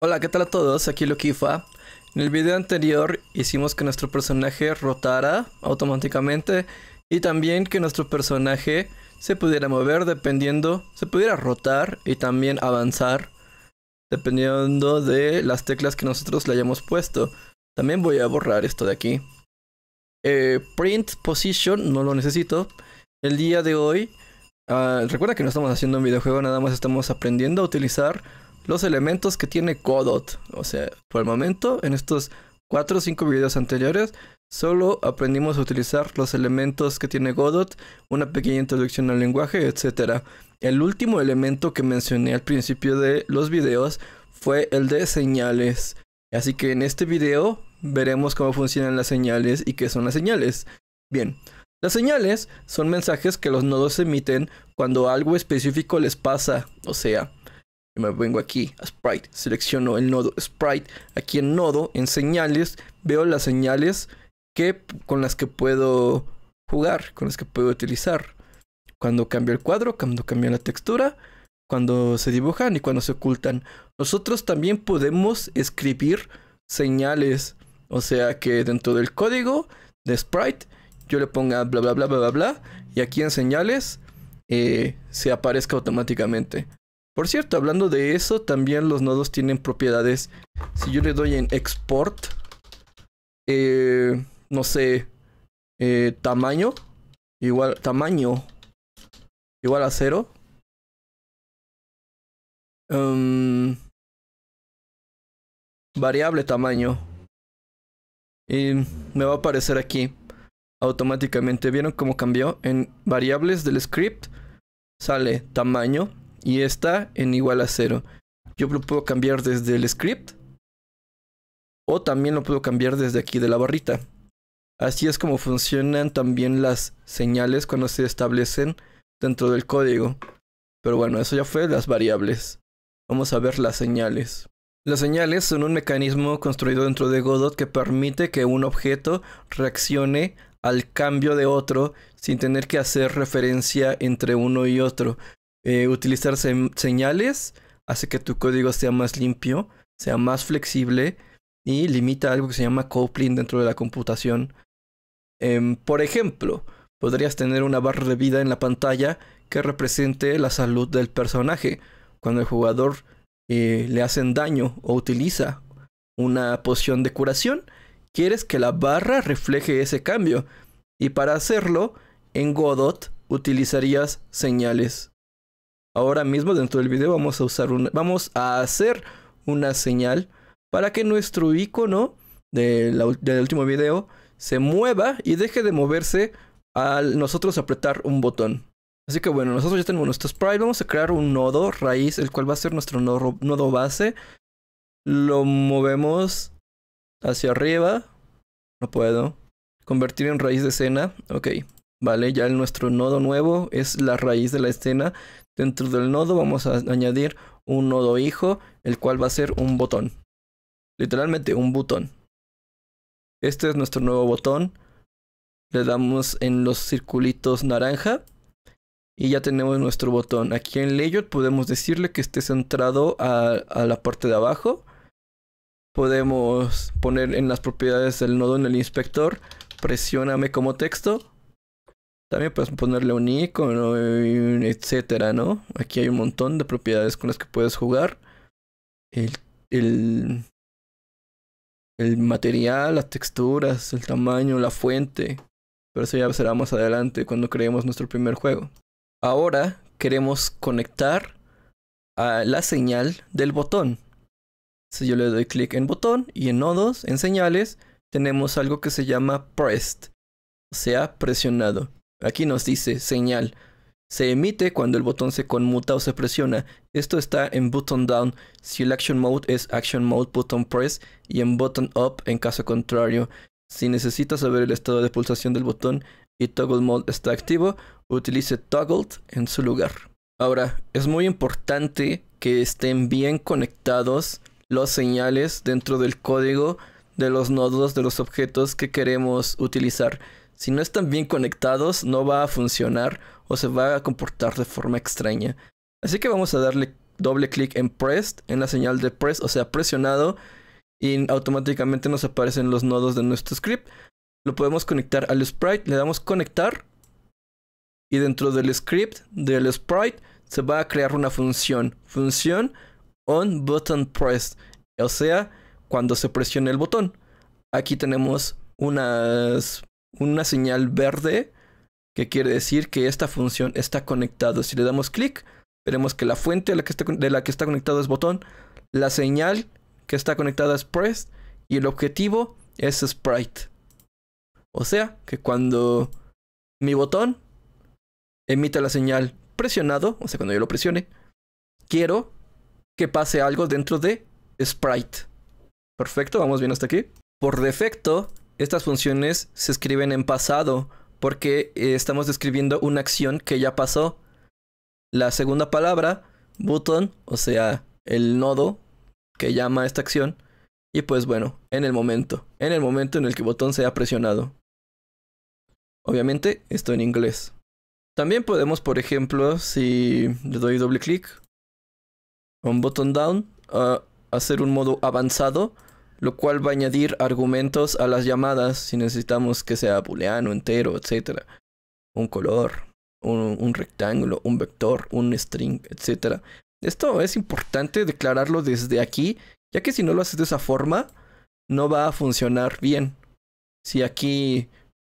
Hola, ¿qué tal a todos? Aquí Lokifa. En el video anterior hicimos que nuestro personaje rotara automáticamente y también que nuestro personaje se pudiera mover dependiendo, se pudiera rotar y también avanzar dependiendo de las teclas que nosotros le hayamos puesto. También voy a borrar esto de aquí. Eh, print position no lo necesito. El día de hoy, ah, recuerda que no estamos haciendo un videojuego, nada más estamos aprendiendo a utilizar los elementos que tiene Godot. O sea, por el momento, en estos 4 o 5 videos anteriores, solo aprendimos a utilizar los elementos que tiene Godot, una pequeña introducción al lenguaje, etc. El último elemento que mencioné al principio de los videos fue el de señales. Así que en este video veremos cómo funcionan las señales y qué son las señales. Bien, las señales son mensajes que los nodos emiten cuando algo específico les pasa, o sea, me vengo aquí a Sprite, selecciono el nodo Sprite, aquí en nodo, en señales, veo las señales que, con las que puedo jugar, con las que puedo utilizar. Cuando cambio el cuadro, cuando cambia la textura, cuando se dibujan y cuando se ocultan. Nosotros también podemos escribir señales, o sea que dentro del código de Sprite yo le ponga bla bla bla bla bla y aquí en señales eh, se aparezca automáticamente. Por cierto, hablando de eso, también los nodos tienen propiedades. Si yo le doy en export, eh, no sé, eh, tamaño, igual, tamaño, igual a cero. Em, variable tamaño. Y me va a aparecer aquí automáticamente. ¿Vieron cómo cambió? En variables del script sale tamaño y está en igual a cero Yo lo puedo cambiar desde el script o también lo puedo cambiar desde aquí de la barrita. Así es como funcionan también las señales cuando se establecen dentro del código. Pero bueno, eso ya fue las variables. Vamos a ver las señales. Las señales son un mecanismo construido dentro de Godot que permite que un objeto reaccione al cambio de otro sin tener que hacer referencia entre uno y otro, eh, utilizar señales hace que tu código sea más limpio, sea más flexible y limita algo que se llama coupling dentro de la computación. Em, por ejemplo, podrías tener una barra de vida en la pantalla que represente la salud del personaje. Cuando el jugador eh, le hacen daño o utiliza una poción de curación, quieres que la barra refleje ese cambio. Y para hacerlo, en Godot utilizarías señales. Ahora mismo dentro del video vamos a usar vamos a hacer una señal para que nuestro icono del último video se mueva y deje de moverse al nosotros apretar un botón. Así que bueno, nosotros ya tenemos nuestro sprite, vamos a crear un nodo raíz, el cual va a ser nuestro nodo, nodo base. Lo movemos hacia arriba. No puedo. Convertir en raíz de escena. Ok. ¿vale? Ya nuestro nodo nuevo es la raíz de la escena. Dentro del nodo vamos a añadir un nodo hijo, el cual va a ser un botón. Literalmente un botón. Este es nuestro nuevo botón. Le damos en los circulitos naranja. Y ya tenemos nuestro botón. Aquí en Layout podemos decirle que esté centrado a, a la parte de abajo. Podemos poner en las propiedades del nodo en el inspector. Presióname como texto también puedes ponerle un icono, etcétera, ¿no? Aquí hay un montón de propiedades con las que puedes jugar. El, el material, las texturas, el tamaño, la fuente. Pero eso ya será más adelante cuando creemos nuestro primer juego. Ahora queremos conectar a la señal del botón. Si yo le doy clic en botón y en nodos, en señales, tenemos algo que se llama pressed, o sea, presionado. Aquí nos dice señal. Se emite cuando el botón se conmuta o se presiona. Esto está en Button Down. Si el Action Mode es Action Mode Button Press y en Button Up en caso contrario. Si necesita saber el estado de pulsación del botón y Toggle Mode está activo, utilice Toggled en su lugar. Ahora, es muy importante que estén bien conectados los señales dentro del código de los nodos de los objetos que queremos utilizar. Si no están bien conectados, no va a funcionar o se va a comportar de forma extraña. Así que vamos a darle doble clic en pressed, en la señal de press, o sea, presionado, y automáticamente nos aparecen los nodos de nuestro script. Lo podemos conectar al sprite, le damos conectar, y dentro del script del sprite se va a crear una función, función on button pressed, o sea, cuando se presione el botón. Aquí tenemos unas una señal verde que quiere decir que esta función está conectada. Si le damos clic, veremos que la fuente de la que está, de la que está conectado es botón, la señal que está conectada es press y el objetivo es sprite. O sea, que cuando mi botón emita la señal presionado, o sea, cuando yo lo presione, quiero que pase algo dentro de sprite. Perfecto, vamos bien hasta aquí. Por defecto, estas funciones se escriben en pasado porque eh, estamos describiendo una acción que ya pasó. La segunda palabra, button, o sea, el nodo que llama a esta acción. Y pues bueno, en el momento, en el momento en el que el botón sea presionado. Obviamente, esto en inglés. También podemos, por ejemplo, si le doy doble clic, un Button down, ah, hacer un modo avanzado lo cual va a añadir argumentos a las llamadas si necesitamos que sea booleano, entero, etc. Un color, un, rectángulo, un vector, un string, etc. Esto es importante declararlo desde aquí, ya que si no lo haces de esa forma, no va a funcionar bien. Si aquí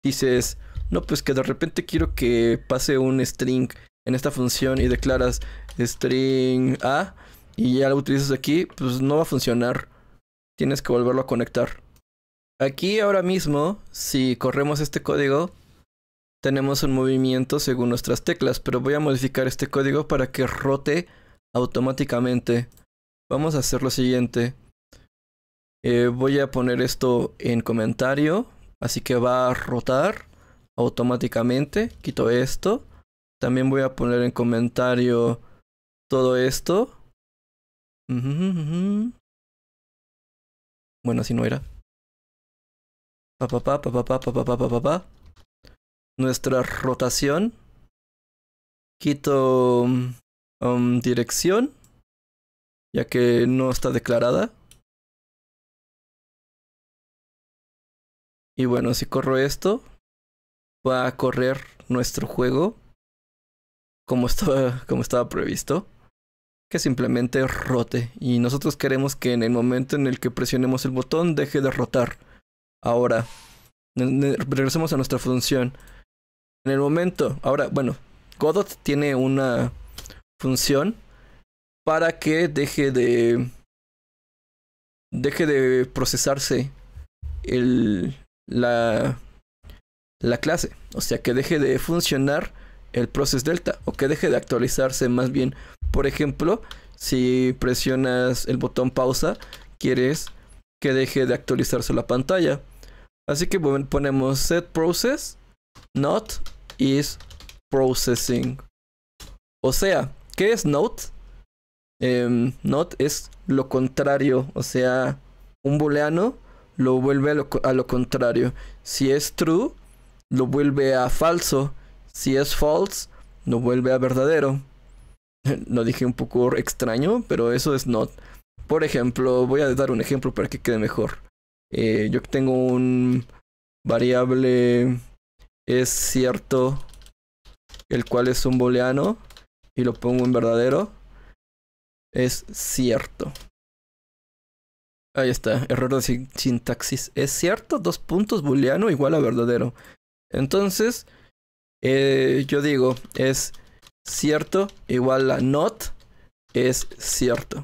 dices, no, pues que de repente quiero que pase un string en esta función y declaras string A y ya lo utilizas aquí, pues no va a funcionar tienes que volverlo a conectar. Aquí ahora mismo, si corremos este código, tenemos un movimiento según nuestras teclas, pero voy a modificar este código para que rote automáticamente. Vamos a hacer lo siguiente. Eh, voy a poner esto en comentario, así que va a rotar automáticamente. Quito esto. También voy a poner en comentario todo esto. Bueno, si no era. Pa, pa, pa, pa, pa, pa, pa, pa, Nuestra rotación. Quito dirección, ya que no está declarada. Y bueno, si corro esto, va a correr nuestro juego como estaba, como estaba previsto que simplemente rote. Y nosotros queremos que en el momento en el que presionemos el botón deje de rotar. Ahora, regresemos a nuestra función. En el momento, ahora, bueno, Godot tiene una función para que deje de deje de procesarse el, la, la clase, o sea, que deje de funcionar el process delta o que deje de actualizarse más bien por ejemplo, si presionas el botón pausa, quieres que deje de actualizarse la pantalla. Así que ponemos set process not is processing. O sea, ¿qué es not? Em, not es lo contrario, o sea, un booleano lo vuelve a lo, contrario. Si es true, lo vuelve a falso. Si es false, lo vuelve a verdadero. lo dije un poco extraño, pero eso es not. Por ejemplo, voy a dar un ejemplo para que quede mejor. Eh, yo tengo un variable es cierto, el cual es un booleano, y lo pongo en verdadero, es cierto. Ahí está, error de sintaxis. Es cierto, dos puntos booleano igual a verdadero. Entonces, eh, yo digo, es cierto igual a not es cierto.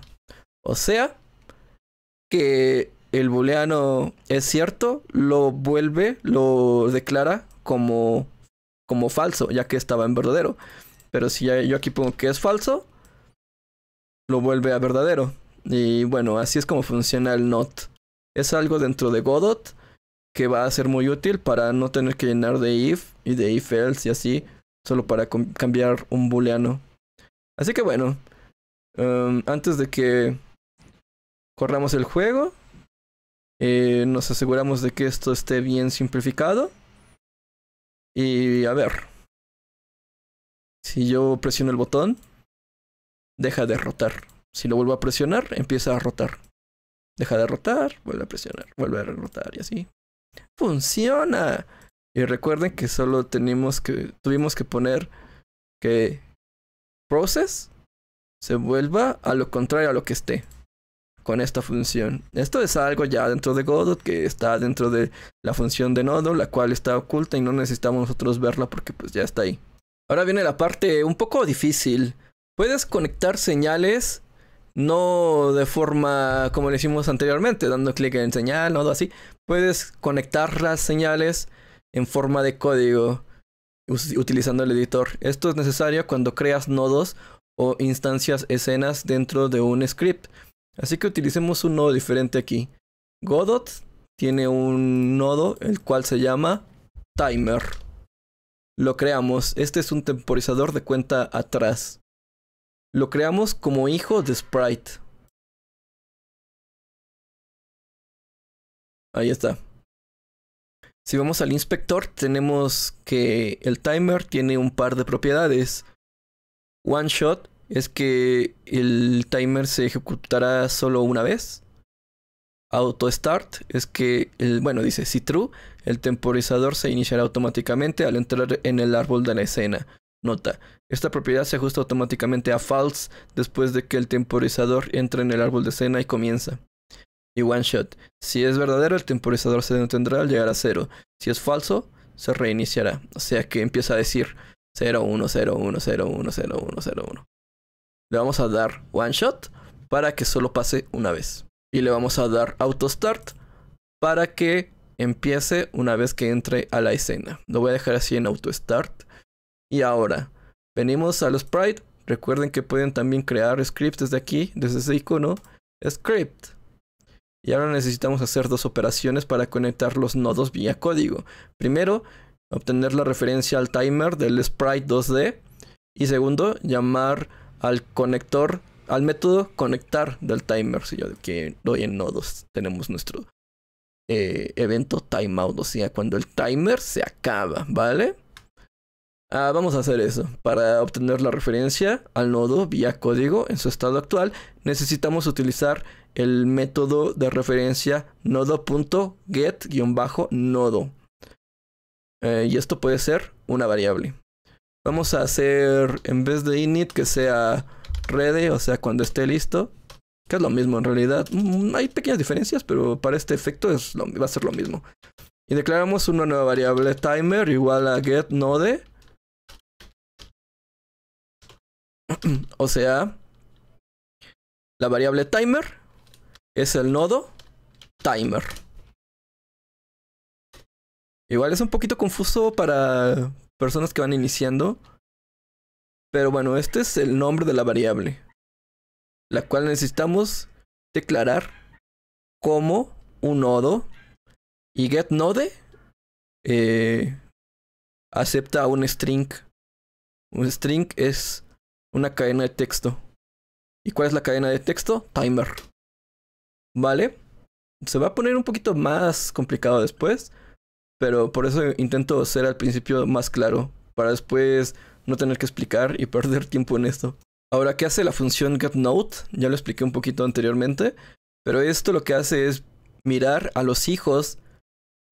O sea, que el booleano es cierto, lo vuelve, lo declara como, como falso, ya que estaba en verdadero. Pero si yo aquí pongo que es falso, lo vuelve a verdadero. Y bueno, así es como funciona el not. Es algo dentro de Godot que va a ser muy útil para no tener que llenar de if y de if else y así solo para cambiar un booleano. Así que bueno, em, antes de que corramos el juego, eh, nos aseguramos de que esto esté bien simplificado. Y a ver, si yo presiono el botón, deja de rotar. Si lo vuelvo a presionar, empieza a rotar. Deja de rotar, vuelve a presionar, vuelve a rotar y así. ¡Funciona! Y recuerden que solo tenemos que, tuvimos que poner que process se vuelva a lo contrario a lo que esté con esta función. Esto es algo ya dentro de Godot que está dentro de la función de nodo, la cual está oculta y no necesitamos nosotros verla porque pues ya está ahí. Ahora viene la parte un poco difícil. Puedes conectar señales no de forma como le hicimos anteriormente, dando clic en señal, nodo así. Puedes conectar las señales en forma de código utilizando el editor. Esto es necesario cuando creas nodos o instancias escenas dentro de un script. Así que utilicemos un nodo diferente aquí. Godot tiene un nodo el cual se llama timer. Lo creamos. Este es un temporizador de cuenta atrás. Lo creamos como hijo de sprite. Ahí está. Si vamos al inspector, tenemos que el timer tiene un par de propiedades. One shot es que el timer se ejecutará solo una vez. Auto start es que, el, bueno, dice si true, el temporizador se iniciará automáticamente al entrar en el árbol de la escena. Nota, esta propiedad se ajusta automáticamente a false después de que el temporizador entre en el árbol de escena y comienza y one shot. Si es verdadero, el temporizador se detendrá al llegar a cero. Si es falso, se reiniciará. O sea que empieza a decir 0101010101. Le vamos a dar one shot para que solo pase una vez. Y le vamos a dar auto start para que empiece una vez que entre a la escena. Lo voy a dejar así en auto start. Y ahora, venimos a los Sprite. Recuerden que pueden también crear scripts desde aquí, desde ese icono. Script. Y ahora necesitamos hacer dos operaciones para conectar los nodos vía código. Primero, obtener la referencia al timer del sprite 2D. Y segundo, llamar al conector, al método conectar del timer. Si yo que doy en nodos, tenemos nuestro eh, evento timeout, o sea, cuando el timer se acaba, ¿vale? Ah, vamos a hacer eso. Para obtener la referencia al nodo vía código en su estado actual, necesitamos utilizar el método de referencia nodo.get-nodo. Eh, y esto puede ser una variable. Vamos a hacer, en vez de init, que sea ready, o sea, cuando esté listo. Que es lo mismo en realidad. Mm, hay pequeñas diferencias, pero para este efecto es va a ser lo mismo. Y declaramos una nueva variable timer igual a get node. o sea, la variable timer es el nodo timer. Igual es un poquito confuso para personas que van iniciando. Pero bueno, este es el nombre de la variable. La cual necesitamos declarar como un nodo. Y getNode eh, acepta un string. Un string es una cadena de texto. ¿Y cuál es la cadena de texto? Timer. ¿vale? Se va a poner un poquito más complicado después, pero por eso intento ser al principio más claro, para después no tener que explicar y perder tiempo en esto. Ahora, ¿qué hace la función getNote? Ya lo expliqué un poquito anteriormente, pero esto lo que hace es mirar a los hijos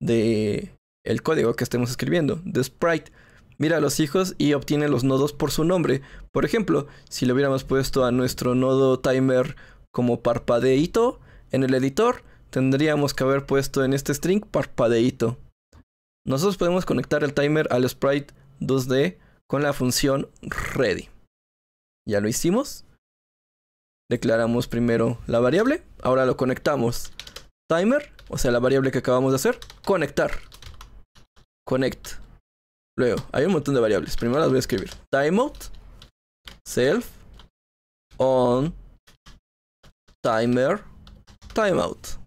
de el código que estemos escribiendo, de sprite. Mira a los hijos y obtiene los nodos por su nombre. Por ejemplo, si le hubiéramos puesto a nuestro nodo timer como parpadeito, en el editor tendríamos que haber puesto en este string parpadeito Nosotros podemos conectar el timer al sprite 2D con la función ready. Ya lo hicimos. Declaramos primero la variable. Ahora lo conectamos. Timer, o sea, la variable que acabamos de hacer. Conectar. Connect. Luego, hay un montón de variables. Primero las voy a escribir. Timeout. Self. On. Timer timeout.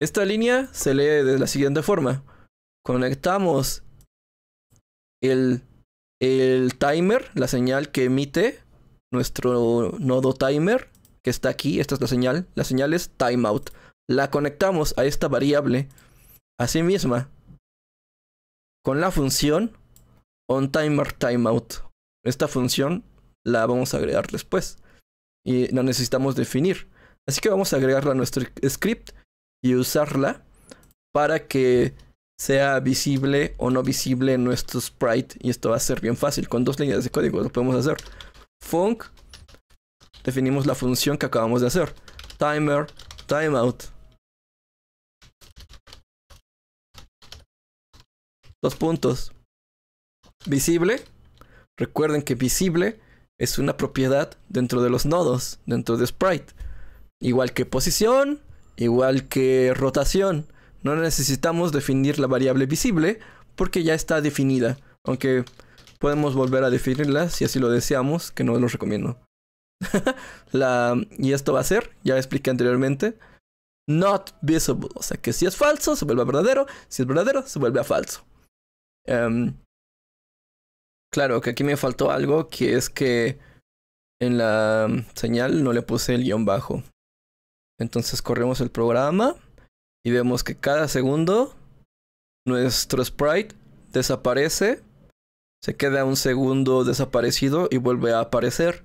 Esta línea se lee de la siguiente forma. Conectamos el, el timer, la señal que emite nuestro nodo timer, que está aquí, esta es la señal, la señal es timeout. La conectamos a esta variable, a sí misma, con la función onTimerTimeout. Esta función la vamos a agregar después y no necesitamos definir. Así que vamos a agregarla a nuestro script y usarla para que sea visible o no visible en nuestro sprite. Y esto va a ser bien fácil. Con dos líneas de código lo podemos hacer. funk Definimos la función que acabamos de hacer. Timer, timeout. Dos puntos. Visible. Recuerden que visible es una propiedad dentro de los nodos, dentro de Sprite. Igual que posición, igual que rotación. No necesitamos definir la variable visible porque ya está definida. Aunque podemos volver a definirla si así lo deseamos, que no lo recomiendo. y esto va a ser, ya expliqué anteriormente, not visible. O sea que si es falso, se vuelve a verdadero. Si es verdadero, se vuelve a falso. Em, Claro, que aquí me faltó algo, que es que en la mm, señal no le puse el guión bajo. Entonces corremos el programa y vemos que cada segundo nuestro sprite desaparece, se queda un segundo desaparecido y vuelve a aparecer.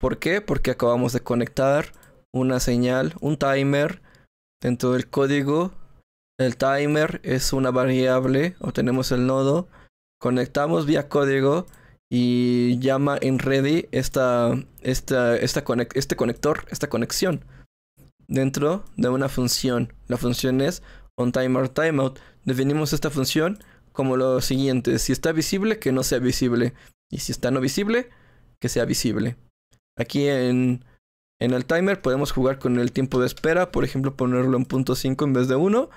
¿Por qué? Porque acabamos de conectar una señal, un timer dentro del código. El timer es una variable, O tenemos el nodo Conectamos vía código y llama en Ready esta, este conector, esta conexión dentro de una función. La función es onTimerTimeout Definimos esta función como lo siguiente. Si está visible, que no sea visible. Y si está no visible, que sea visible. Aquí en, en el timer podemos jugar con el tiempo de espera. Por ejemplo, ponerlo en .5 en vez de 1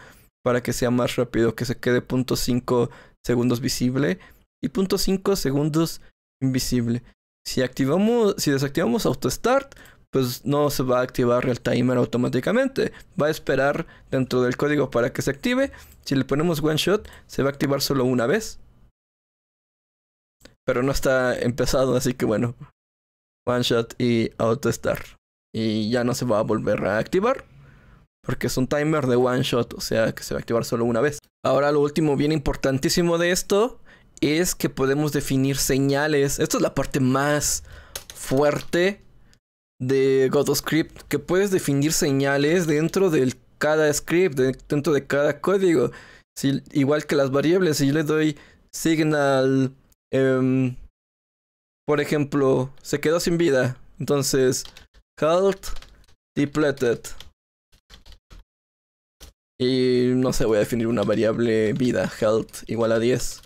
para que sea más rápido, que se quede 0.5 segundos visible y .5 segundos invisible. Si activamos, si desactivamos auto start, pues no se va a activar el timer automáticamente. Va a esperar dentro del código para que se active. Si le ponemos one shot, se va a activar solo una vez. Pero no está empezado, así que bueno. One shot y auto start. Y ya no se va a volver a activar porque es un timer de one shot, o sea que se va a activar solo una vez. Ahora lo último bien importantísimo de esto es que podemos definir señales. Esta es la parte más fuerte de Script que puedes definir señales dentro de cada script, dentro de cada código. igual que las variables, si yo le doy signal, em, por ejemplo, se quedó sin vida, entonces halt depleted. Y no sé, voy a definir una variable vida, health, igual a 10.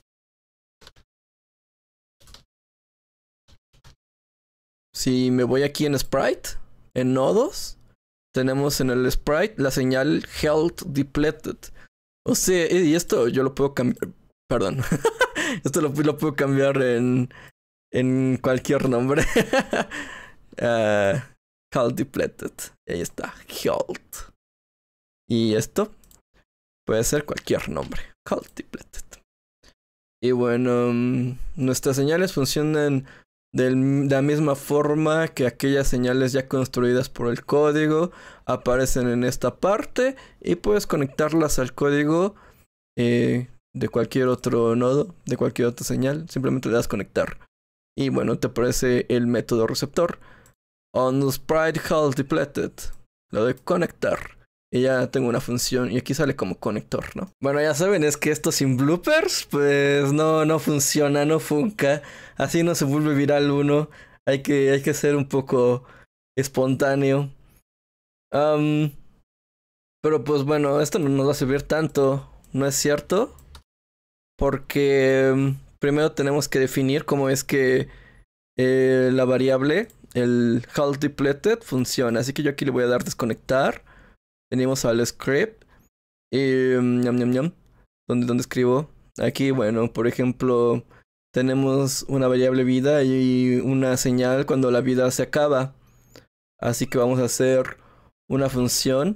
Si me voy aquí en sprite, en nodos, tenemos en el sprite la señal health depleted. O sea, y esto yo lo puedo cambiar. Perdón. esto lo, puedo cambiar en, en cualquier nombre. Ah, health depleted. ahí está, health. Y esto Puede ser cualquier nombre. Cultiplated. Y bueno, mm, nuestras señales funcionan de la misma forma que aquellas señales ya construidas por el código aparecen en esta parte y puedes conectarlas al código eh, de cualquier otro nodo, de cualquier otra señal, simplemente le das conectar. Y bueno, te aparece el método receptor. On sprite Lo de conectar. Y ya tengo una función y aquí sale como conector, ¿no? Bueno, ya saben, es que esto sin bloopers, pues no, no funciona, no funca. Así no se vuelve viral uno. Hay que, hay que ser un poco espontáneo. pero pues bueno, esto no nos va a servir tanto, ¿no es cierto? Porque mm, primero tenemos que definir cómo es que eh, la variable, el halt depleted, funciona. Así que yo aquí le voy a dar desconectar. Venimos al script. Y. Mm, donde ¿Dónde escribo? Aquí, bueno, por ejemplo, tenemos una variable vida y una señal cuando la vida se acaba. Así que vamos a hacer una función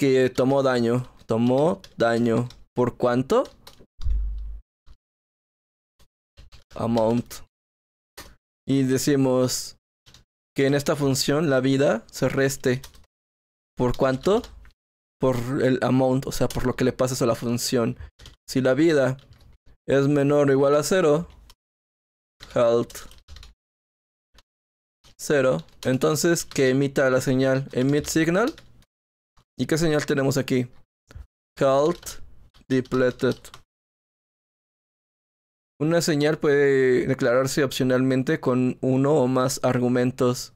que tomó daño. Tomó daño. ¿Por cuánto? Amount. Y decimos que en esta función la vida se reste. ¿Por cuánto? Por el amount, o sea, por lo que le pasas a la función. Si la vida es menor o igual a cero, halt Cero. entonces que emita la señal emit signal. ¿Y qué señal tenemos aquí? Halt depleted. Una señal puede declararse opcionalmente con uno o más argumentos.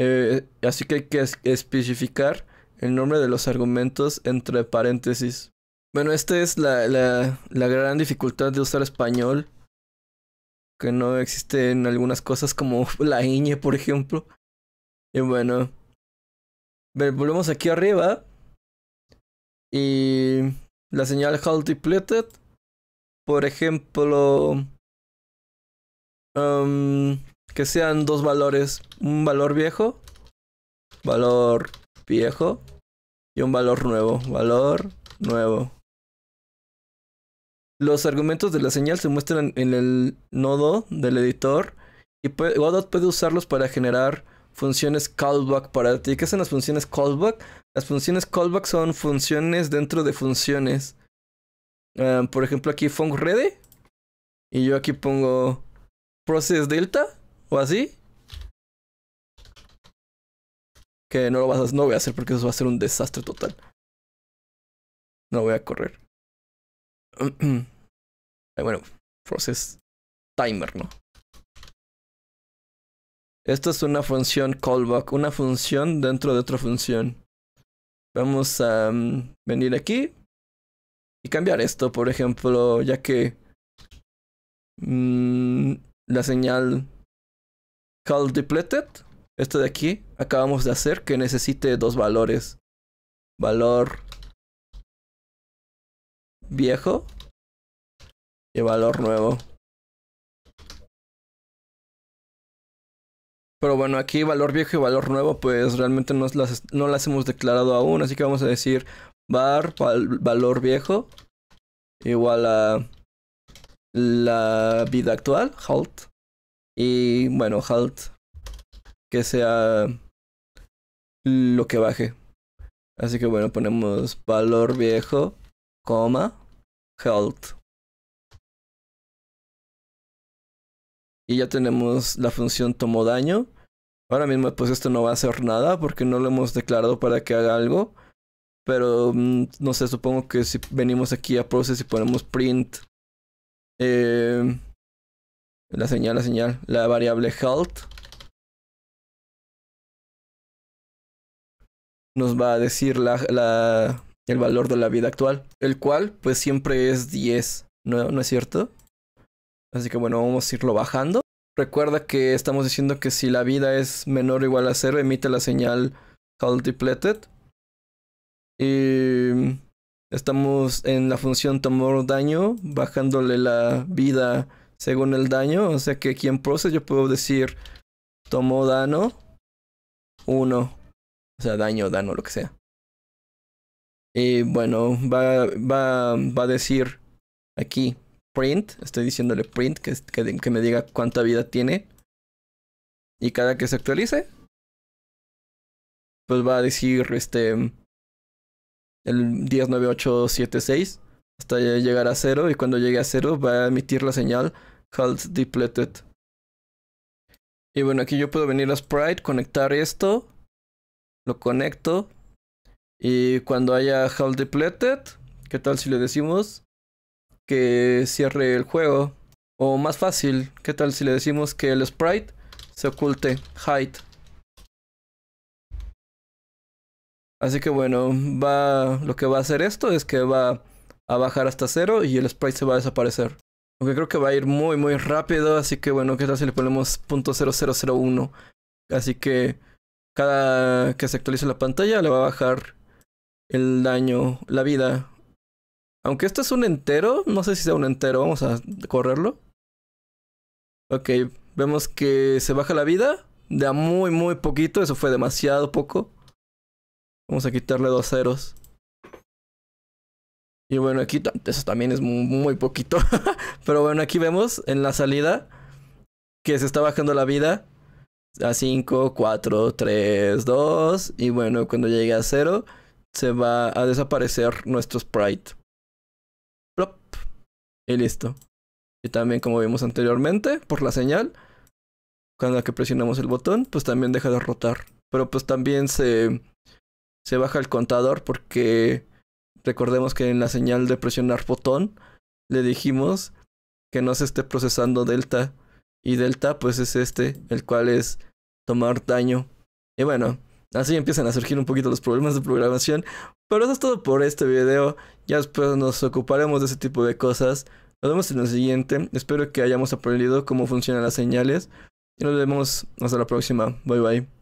Eh, así que hay que especificar el nombre de los argumentos entre paréntesis. Bueno, esta es la, la, la gran dificultad de usar español. Que no existe en algunas cosas como la ñ, por ejemplo. Y bueno. Volvemos aquí arriba. Y la señal halt depleted. Por ejemplo. Um, que sean dos valores, un valor viejo, valor viejo y un valor nuevo, valor nuevo. Los argumentos de la señal se muestran en el nodo del editor y Godot puede usarlos para generar funciones callback para ti. ¿Qué son las funciones callback? Las funciones callback son funciones dentro de funciones. Ah, por ejemplo, aquí Func ready Y yo aquí pongo process delta o así. Que no lo vas a, no voy a hacer porque eso va a ser un desastre total. No voy a correr. bueno, process timer, ¿no? Esto es una función callback, una función dentro de otra función. Vamos a mm, venir aquí y cambiar esto, por ejemplo, ya que mm, la señal call depleted, esto de aquí, acabamos de hacer que necesite dos valores. Valor viejo y valor nuevo. Pero bueno, aquí valor viejo y valor nuevo, pues realmente no las, hemos declarado aún, así que vamos a decir var valor viejo igual a la vida actual, halt. Y bueno, halt. Que sea lo que baje. Así que bueno, ponemos valor viejo, coma, halt. Y ya tenemos la función Tomo daño. Ahora mismo pues esto no va a hacer nada porque no lo hemos declarado para que haga algo. Pero mm, no sé, supongo que si venimos aquí a process y ponemos print. Eh, la señal, la señal. La variable health. Nos va a decir la, el valor de la vida actual. El cual, pues siempre es 10. ¿No, ¿No es cierto? Así que bueno, vamos a irlo bajando. Recuerda que estamos diciendo que si la vida es menor o igual a 0, emite la señal health depleted. Y estamos en la función tomar daño, bajándole la vida según el daño. O sea que aquí en Process yo puedo decir, tomó dano 1. O sea, daño, dano, lo que sea. Y bueno, va, va, va a decir aquí print. Estoy diciéndole print que, que, me diga cuánta vida tiene. Y cada que se actualice, pues va a decir este el 109876 hasta llegar a cero y cuando llegue a cero va a emitir la señal halt depleted. Y bueno, aquí yo puedo venir a Sprite, conectar esto, lo conecto. Y cuando haya halt depleted, ¿qué tal si le decimos que cierre el juego? O más fácil, ¿qué tal si le decimos que el sprite se oculte, hide? Así que bueno, va, lo que va a hacer esto es que va a bajar hasta cero y el sprite se va a desaparecer. Aunque creo que va a ir muy, muy rápido. Así que bueno, ¿qué tal si le ponemos .0001? Así que cada que se actualice la pantalla le va a bajar el daño, la vida. Aunque esto es un entero, no sé si sea un entero, vamos a correrlo. Ok, vemos que se baja la vida de a muy, muy poquito. Eso fue demasiado poco. Vamos a quitarle dos ceros. Y bueno, aquí eso también es muy, poquito. Pero bueno, aquí vemos en la salida que se está bajando la vida a 5, 4, 3, 2. Y bueno, cuando llegue a 0, se va a desaparecer nuestro sprite. Y listo. Y también como vimos anteriormente, por la señal, cuando que presionamos el botón, pues también deja de rotar. Pero pues también se, se baja el contador porque Recordemos que en la señal de presionar botón le dijimos que no se esté procesando delta. Y delta pues es este, el cual es tomar daño. Y bueno, así empiezan a surgir un poquito los problemas de programación. Pero eso es todo por este video. Ya después nos ocuparemos de ese tipo de cosas. Nos vemos en el siguiente. Espero que hayamos aprendido cómo funcionan las señales. Y nos vemos hasta la próxima. Bye bye.